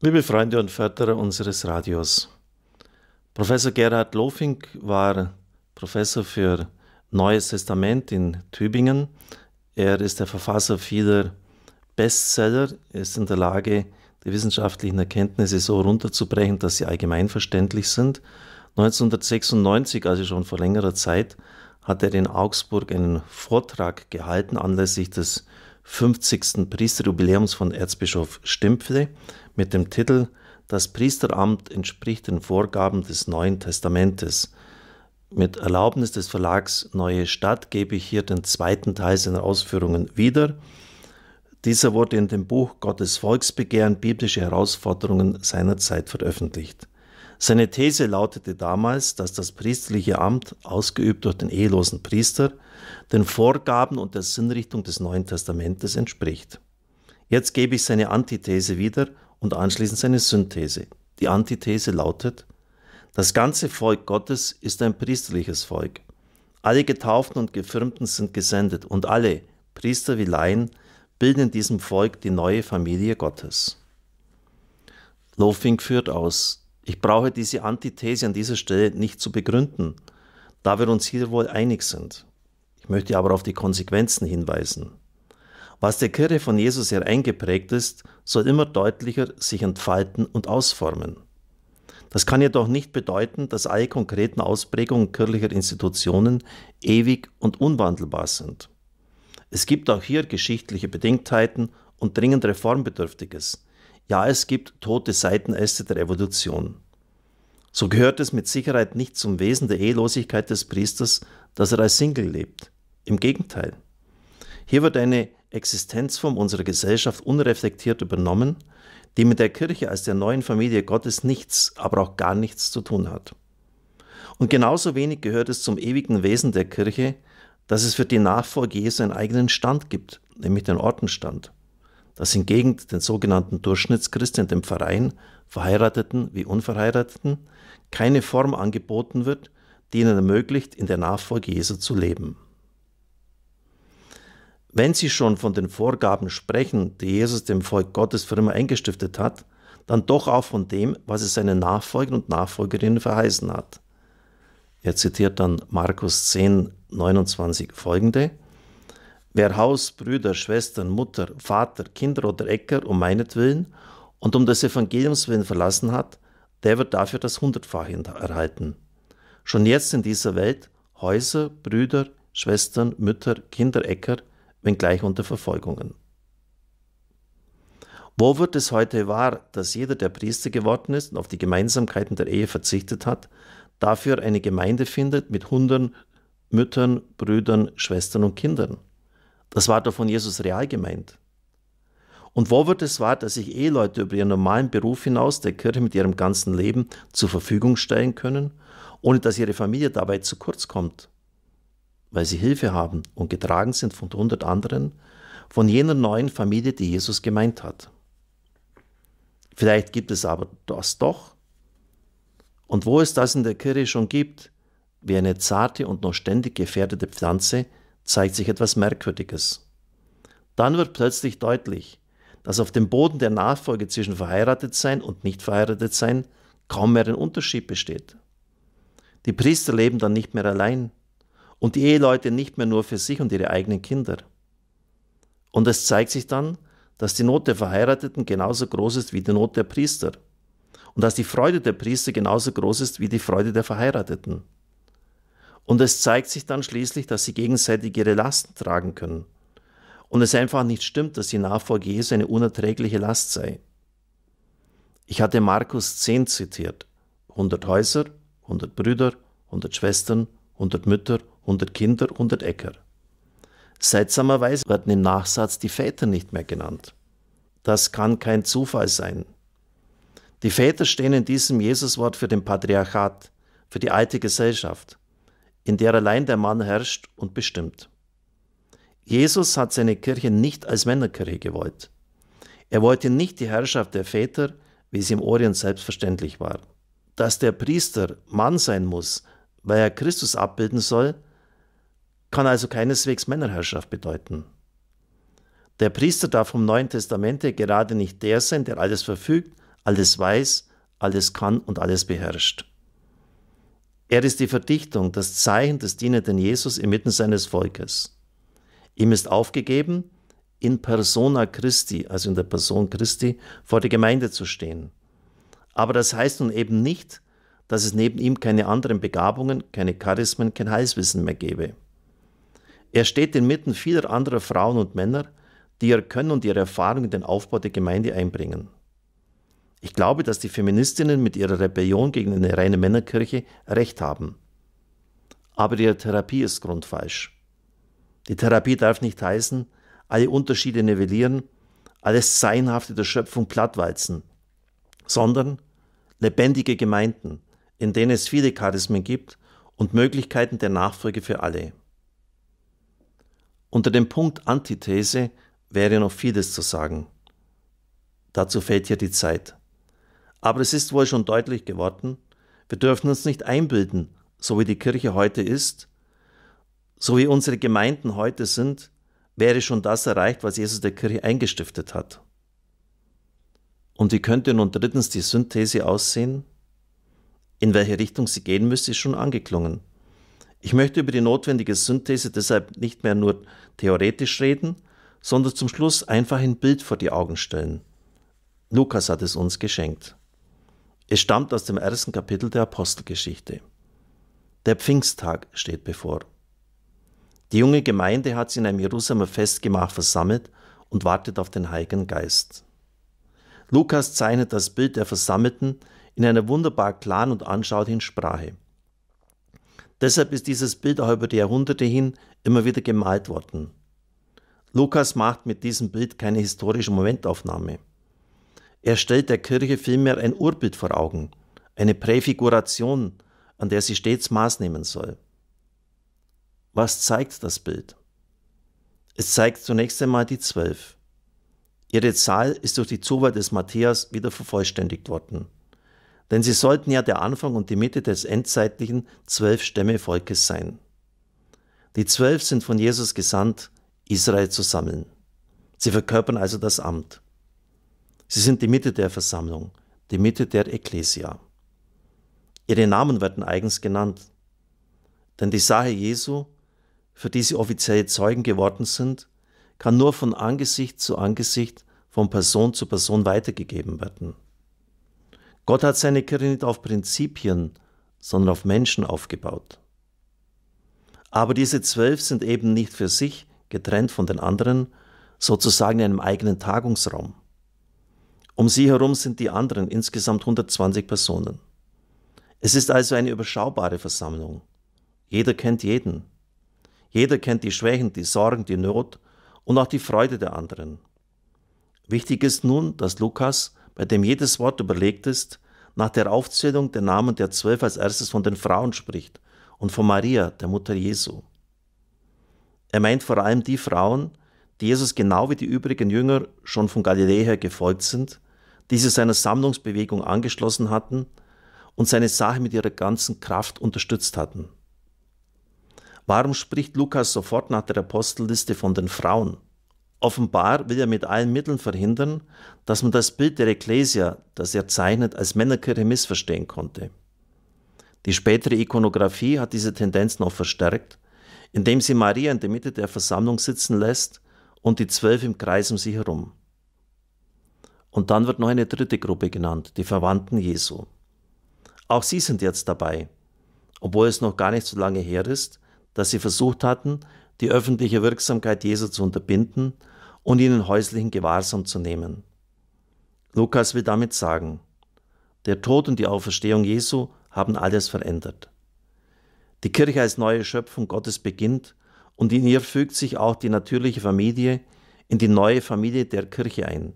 Liebe Freunde und Förderer unseres Radios, Professor Gerhard Lofink war Professor für Neues Testament in Tübingen. Er ist der Verfasser vieler Bestseller, er ist in der Lage, die wissenschaftlichen Erkenntnisse so runterzubrechen, dass sie allgemeinverständlich sind. 1996, also schon vor längerer Zeit, hat er in Augsburg einen Vortrag gehalten anlässlich des 50. Priesterjubiläums von Erzbischof Stimpfle mit dem Titel Das Priesteramt entspricht den Vorgaben des Neuen Testamentes. Mit Erlaubnis des Verlags Neue Stadt gebe ich hier den zweiten Teil seiner Ausführungen wieder. Dieser wurde in dem Buch Gottes Volksbegehren biblische Herausforderungen seiner Zeit veröffentlicht. Seine These lautete damals, dass das priesterliche Amt, ausgeübt durch den ehelosen Priester, den Vorgaben und der Sinnrichtung des Neuen Testamentes entspricht. Jetzt gebe ich seine Antithese wieder und anschließend seine Synthese. Die Antithese lautet, das ganze Volk Gottes ist ein priesterliches Volk. Alle Getauften und Gefirmten sind gesendet und alle, Priester wie Laien, bilden in diesem Volk die neue Familie Gottes. Lofing führt aus, ich brauche diese Antithese an dieser Stelle nicht zu begründen, da wir uns hier wohl einig sind. Ich möchte aber auf die Konsequenzen hinweisen. Was der Kirche von Jesus her eingeprägt ist, soll immer deutlicher sich entfalten und ausformen. Das kann jedoch nicht bedeuten, dass alle konkreten Ausprägungen kirchlicher Institutionen ewig und unwandelbar sind. Es gibt auch hier geschichtliche Bedingtheiten und dringend Reformbedürftiges. Ja, es gibt tote Seitenäste der Evolution. So gehört es mit Sicherheit nicht zum Wesen der Ehelosigkeit des Priesters, dass er als Single lebt. Im Gegenteil. Hier wird eine Existenzform unserer Gesellschaft unreflektiert übernommen, die mit der Kirche als der neuen Familie Gottes nichts, aber auch gar nichts zu tun hat. Und genauso wenig gehört es zum ewigen Wesen der Kirche, dass es für die Nachfolge Jesu einen eigenen Stand gibt, nämlich den Ortenstand, dass hingegen den sogenannten Durchschnittschristen dem Verein, Verheirateten wie Unverheirateten, keine Form angeboten wird, die ihnen ermöglicht, in der Nachfolge Jesu zu leben wenn Sie schon von den Vorgaben sprechen, die Jesus dem Volk Gottes für immer eingestiftet hat, dann doch auch von dem, was es seinen Nachfolger und Nachfolgerinnen verheißen hat. Er zitiert dann Markus 10, 29 folgende. Wer Haus, Brüder, Schwestern, Mutter, Vater, Kinder oder Äcker um meinetwillen und um des Evangeliums willen verlassen hat, der wird dafür das Hundertfache erhalten. Schon jetzt in dieser Welt Häuser, Brüder, Schwestern, Mütter, Kinder, Äcker wenngleich unter Verfolgungen. Wo wird es heute wahr, dass jeder, der Priester geworden ist und auf die Gemeinsamkeiten der Ehe verzichtet hat, dafür eine Gemeinde findet mit Hunden, Müttern, Brüdern, Schwestern und Kindern? Das war doch von Jesus real gemeint. Und wo wird es wahr, dass sich Eheleute über ihren normalen Beruf hinaus der Kirche mit ihrem ganzen Leben zur Verfügung stellen können, ohne dass ihre Familie dabei zu kurz kommt? weil sie Hilfe haben und getragen sind von hundert anderen, von jener neuen Familie, die Jesus gemeint hat. Vielleicht gibt es aber das doch. Und wo es das in der Kirche schon gibt, wie eine zarte und noch ständig gefährdete Pflanze, zeigt sich etwas Merkwürdiges. Dann wird plötzlich deutlich, dass auf dem Boden der Nachfolge zwischen verheiratet sein und nicht verheiratet sein kaum mehr ein Unterschied besteht. Die Priester leben dann nicht mehr allein, und die Eheleute nicht mehr nur für sich und ihre eigenen Kinder. Und es zeigt sich dann, dass die Not der Verheirateten genauso groß ist wie die Not der Priester und dass die Freude der Priester genauso groß ist wie die Freude der Verheirateten. Und es zeigt sich dann schließlich, dass sie gegenseitig ihre Lasten tragen können und es einfach nicht stimmt, dass die Nachfolge Jesu eine unerträgliche Last sei. Ich hatte Markus 10 zitiert. 100 Häuser, 100 Brüder, 100 Schwestern, 100 Mütter, 100 Kinder, 100 Äcker. Seltsamerweise werden im Nachsatz die Väter nicht mehr genannt. Das kann kein Zufall sein. Die Väter stehen in diesem Jesuswort für den Patriarchat, für die alte Gesellschaft, in der allein der Mann herrscht und bestimmt. Jesus hat seine Kirche nicht als Männerkirche gewollt. Er wollte nicht die Herrschaft der Väter, wie sie im Orient selbstverständlich war. Dass der Priester Mann sein muss, weil er Christus abbilden soll, kann also keineswegs Männerherrschaft bedeuten. Der Priester darf vom Neuen Testament gerade nicht der sein, der alles verfügt, alles weiß, alles kann und alles beherrscht. Er ist die Verdichtung, das Zeichen des dienenden Jesus inmitten seines Volkes. Ihm ist aufgegeben, in persona Christi, also in der Person Christi, vor der Gemeinde zu stehen. Aber das heißt nun eben nicht, dass es neben ihm keine anderen Begabungen, keine Charismen, kein Heilswissen mehr gäbe. Er steht inmitten vieler anderer Frauen und Männer, die ihr Können und ihre Erfahrung in den Aufbau der Gemeinde einbringen. Ich glaube, dass die Feministinnen mit ihrer Rebellion gegen eine reine Männerkirche recht haben. Aber ihre Therapie ist grundfalsch. Die Therapie darf nicht heißen, alle Unterschiede nivellieren, alles Seinhafte der Schöpfung plattwalzen, sondern lebendige Gemeinden, in denen es viele Charismen gibt und Möglichkeiten der Nachfolge für alle. Unter dem Punkt Antithese wäre noch vieles zu sagen. Dazu fehlt hier die Zeit. Aber es ist wohl schon deutlich geworden, wir dürfen uns nicht einbilden, so wie die Kirche heute ist, so wie unsere Gemeinden heute sind, wäre schon das erreicht, was Jesus der Kirche eingestiftet hat. Und wie könnte nun drittens die Synthese aussehen? In welche Richtung sie gehen müsste, ist schon angeklungen. Ich möchte über die notwendige Synthese deshalb nicht mehr nur theoretisch reden, sondern zum Schluss einfach ein Bild vor die Augen stellen. Lukas hat es uns geschenkt. Es stammt aus dem ersten Kapitel der Apostelgeschichte. Der Pfingsttag steht bevor. Die junge Gemeinde hat sich in einem Jerusalemer Festgemach versammelt und wartet auf den Heiligen Geist. Lukas zeichnet das Bild der Versammelten in einer wunderbar klaren und anschaulichen Sprache. Deshalb ist dieses Bild auch über die Jahrhunderte hin immer wieder gemalt worden. Lukas macht mit diesem Bild keine historische Momentaufnahme. Er stellt der Kirche vielmehr ein Urbild vor Augen, eine Präfiguration, an der sie stets Maß nehmen soll. Was zeigt das Bild? Es zeigt zunächst einmal die Zwölf. Ihre Zahl ist durch die Zuwahl des Matthäus wieder vervollständigt worden denn sie sollten ja der Anfang und die Mitte des endzeitlichen zwölf Stämme Volkes sein. Die zwölf sind von Jesus gesandt, Israel zu sammeln. Sie verkörpern also das Amt. Sie sind die Mitte der Versammlung, die Mitte der Ekklesia. Ihre Namen werden eigens genannt, denn die Sache Jesu, für die sie offiziell Zeugen geworden sind, kann nur von Angesicht zu Angesicht, von Person zu Person weitergegeben werden. Gott hat seine Kirche nicht auf Prinzipien, sondern auf Menschen aufgebaut. Aber diese zwölf sind eben nicht für sich, getrennt von den anderen, sozusagen in einem eigenen Tagungsraum. Um sie herum sind die anderen, insgesamt 120 Personen. Es ist also eine überschaubare Versammlung. Jeder kennt jeden. Jeder kennt die Schwächen, die Sorgen, die Not und auch die Freude der anderen. Wichtig ist nun, dass Lukas bei dem jedes Wort überlegt ist, nach der Aufzählung der Namen der Zwölf als erstes von den Frauen spricht und von Maria, der Mutter Jesu. Er meint vor allem die Frauen, die Jesus genau wie die übrigen Jünger schon von Galiläa her gefolgt sind, die sich seiner Sammlungsbewegung angeschlossen hatten und seine Sache mit ihrer ganzen Kraft unterstützt hatten. Warum spricht Lukas sofort nach der Apostelliste von den Frauen? Offenbar will er mit allen Mitteln verhindern, dass man das Bild der Ecclesia, das er zeichnet, als Männerkirche missverstehen konnte. Die spätere Ikonografie hat diese Tendenz noch verstärkt, indem sie Maria in der Mitte der Versammlung sitzen lässt und die Zwölf im Kreis um sie herum. Und dann wird noch eine dritte Gruppe genannt, die Verwandten Jesu. Auch sie sind jetzt dabei, obwohl es noch gar nicht so lange her ist, dass sie versucht hatten, die öffentliche Wirksamkeit Jesu zu unterbinden und ihnen häuslichen Gewahrsam zu nehmen. Lukas will damit sagen, der Tod und die Auferstehung Jesu haben alles verändert. Die Kirche als neue Schöpfung Gottes beginnt und in ihr fügt sich auch die natürliche Familie in die neue Familie der Kirche ein,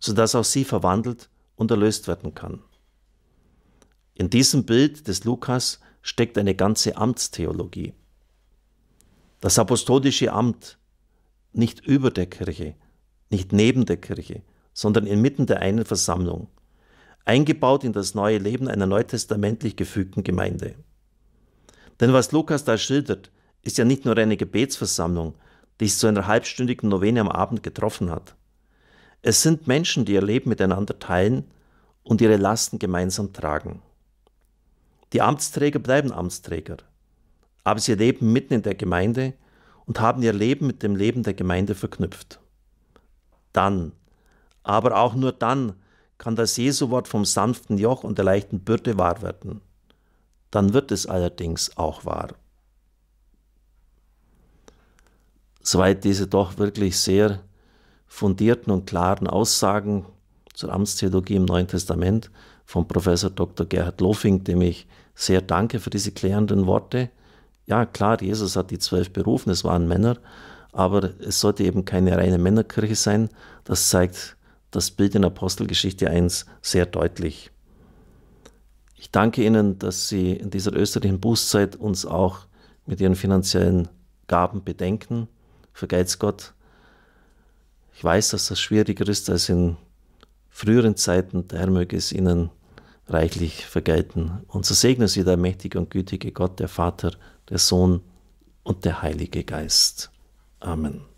sodass auch sie verwandelt und erlöst werden kann. In diesem Bild des Lukas steckt eine ganze Amtstheologie das apostolische Amt nicht über der Kirche, nicht neben der Kirche, sondern inmitten der einen Versammlung, eingebaut in das neue Leben einer neutestamentlich gefügten Gemeinde. Denn was Lukas da schildert, ist ja nicht nur eine Gebetsversammlung, die es zu einer halbstündigen Novene am Abend getroffen hat. Es sind Menschen, die ihr Leben miteinander teilen und ihre Lasten gemeinsam tragen. Die Amtsträger bleiben Amtsträger aber sie leben mitten in der Gemeinde und haben ihr Leben mit dem Leben der Gemeinde verknüpft. Dann, aber auch nur dann, kann das Jesu-Wort vom sanften Joch und der leichten Bürde wahr werden. Dann wird es allerdings auch wahr. Soweit diese doch wirklich sehr fundierten und klaren Aussagen zur Amtstheologie im Neuen Testament von Professor Dr. Gerhard Lofing, dem ich sehr danke für diese klärenden Worte ja klar, Jesus hat die zwölf berufen, es waren Männer, aber es sollte eben keine reine Männerkirche sein. Das zeigt das Bild in Apostelgeschichte 1 sehr deutlich. Ich danke Ihnen, dass Sie in dieser österreichischen Bußzeit uns auch mit Ihren finanziellen Gaben bedenken. Vergeiz Gott. Ich weiß, dass das schwieriger ist als in früheren Zeiten. Der Herr möge es Ihnen reichlich vergelten. Und so segne Sie der mächtige und gütige Gott, der Vater, der Sohn und der Heilige Geist. Amen.